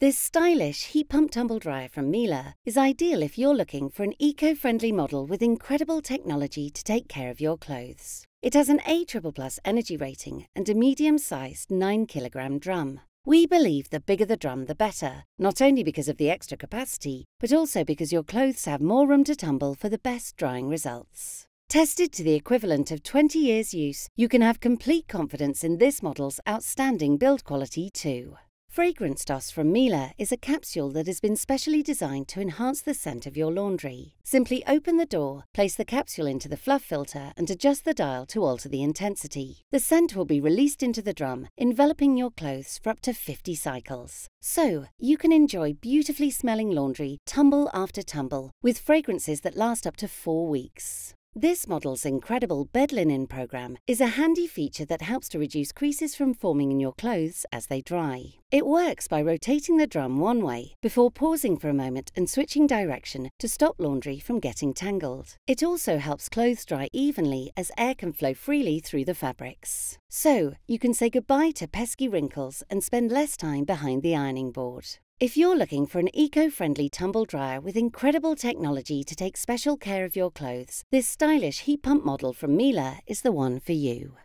This stylish heat pump tumble dryer from Miele is ideal if you're looking for an eco-friendly model with incredible technology to take care of your clothes. It has an A++ energy rating and a medium-sized 9kg drum. We believe the bigger the drum the better, not only because of the extra capacity, but also because your clothes have more room to tumble for the best drying results. Tested to the equivalent of 20 years' use, you can have complete confidence in this model's outstanding build quality too. Fragrance Dust from Miele is a capsule that has been specially designed to enhance the scent of your laundry. Simply open the door, place the capsule into the fluff filter and adjust the dial to alter the intensity. The scent will be released into the drum, enveloping your clothes for up to 50 cycles. So, you can enjoy beautifully smelling laundry tumble after tumble with fragrances that last up to four weeks. This model's incredible bed linen program is a handy feature that helps to reduce creases from forming in your clothes as they dry. It works by rotating the drum one way before pausing for a moment and switching direction to stop laundry from getting tangled. It also helps clothes dry evenly as air can flow freely through the fabrics. So you can say goodbye to pesky wrinkles and spend less time behind the ironing board. If you're looking for an eco-friendly tumble dryer with incredible technology to take special care of your clothes, this stylish heat pump model from Miele is the one for you.